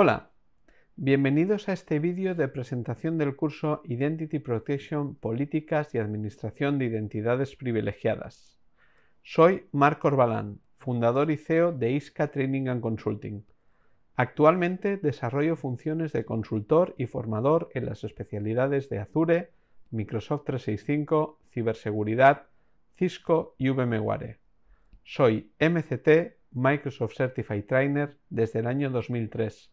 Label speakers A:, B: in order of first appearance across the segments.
A: Hola, bienvenidos a este vídeo de presentación del curso Identity Protection, Políticas y Administración de Identidades Privilegiadas. Soy Marco Orbalán, fundador y CEO de ISCA Training and Consulting. Actualmente desarrollo funciones de consultor y formador en las especialidades de Azure, Microsoft 365, Ciberseguridad, Cisco y VMware. Soy MCT, Microsoft Certified Trainer, desde el año 2003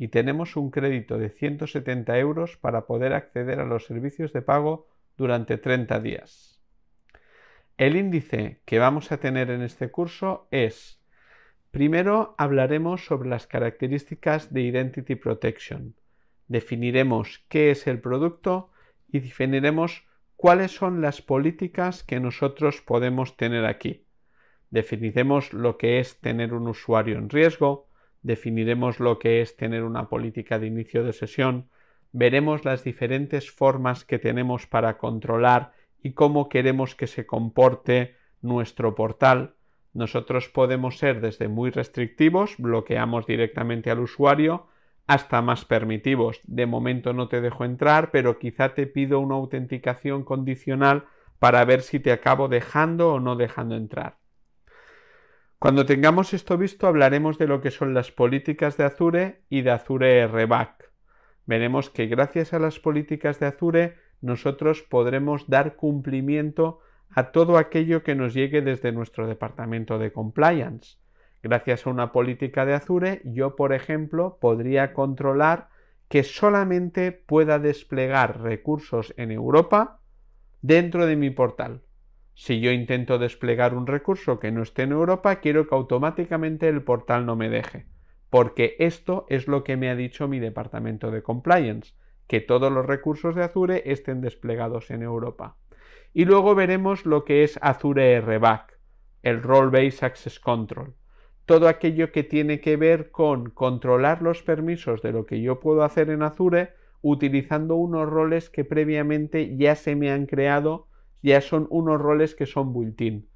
A: y tenemos un crédito de 170 euros para poder acceder a los servicios de pago durante 30 días. El índice que vamos a tener en este curso es, primero hablaremos sobre las características de Identity Protection, definiremos qué es el producto y definiremos cuáles son las políticas que nosotros podemos tener aquí. Definiremos lo que es tener un usuario en riesgo, definiremos lo que es tener una política de inicio de sesión, veremos las diferentes formas que tenemos para controlar y cómo queremos que se comporte nuestro portal. Nosotros podemos ser desde muy restrictivos, bloqueamos directamente al usuario, hasta más permitivos. De momento no te dejo entrar, pero quizá te pido una autenticación condicional para ver si te acabo dejando o no dejando entrar. Cuando tengamos esto visto hablaremos de lo que son las políticas de Azure y de Azure RBAC Veremos que gracias a las políticas de Azure nosotros podremos dar cumplimiento a todo aquello que nos llegue desde nuestro departamento de compliance. Gracias a una política de Azure yo, por ejemplo, podría controlar que solamente pueda desplegar recursos en Europa dentro de mi portal. Si yo intento desplegar un recurso que no esté en Europa, quiero que automáticamente el portal no me deje, porque esto es lo que me ha dicho mi departamento de compliance, que todos los recursos de Azure estén desplegados en Europa. Y luego veremos lo que es Azure RBAC, el Role Based Access Control. Todo aquello que tiene que ver con controlar los permisos de lo que yo puedo hacer en Azure utilizando unos roles que previamente ya se me han creado ya son unos roles que son built-in.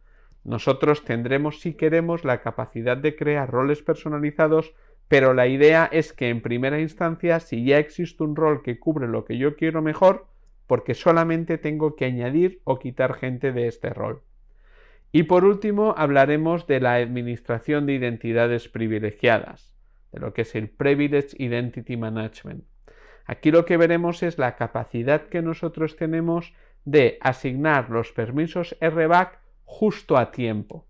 A: Nosotros tendremos, si queremos, la capacidad de crear roles personalizados, pero la idea es que en primera instancia, si ya existe un rol que cubre lo que yo quiero mejor, porque solamente tengo que añadir o quitar gente de este rol. Y por último, hablaremos de la administración de identidades privilegiadas, de lo que es el Privilege Identity Management. Aquí lo que veremos es la capacidad que nosotros tenemos de asignar los permisos RBAC justo a tiempo.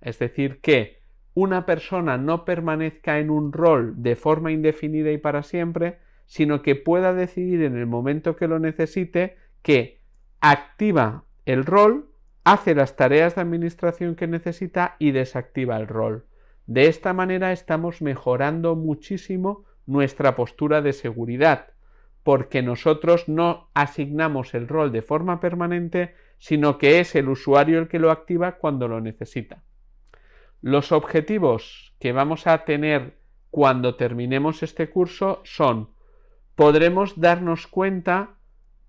A: Es decir, que una persona no permanezca en un rol de forma indefinida y para siempre, sino que pueda decidir en el momento que lo necesite que activa el rol, hace las tareas de administración que necesita y desactiva el rol. De esta manera estamos mejorando muchísimo nuestra postura de seguridad porque nosotros no asignamos el rol de forma permanente, sino que es el usuario el que lo activa cuando lo necesita. Los objetivos que vamos a tener cuando terminemos este curso son podremos darnos cuenta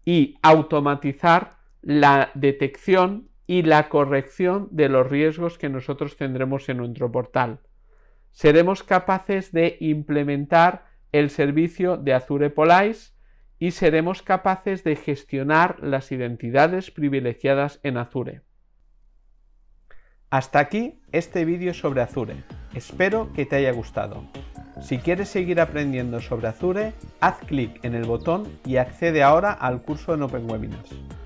A: y automatizar la detección y la corrección de los riesgos que nosotros tendremos en nuestro portal. Seremos capaces de implementar el servicio de Azure Police y seremos capaces de gestionar las identidades privilegiadas en Azure. Hasta aquí este vídeo sobre Azure. Espero que te haya gustado. Si quieres seguir aprendiendo sobre Azure, haz clic en el botón y accede ahora al curso en Open Webinars.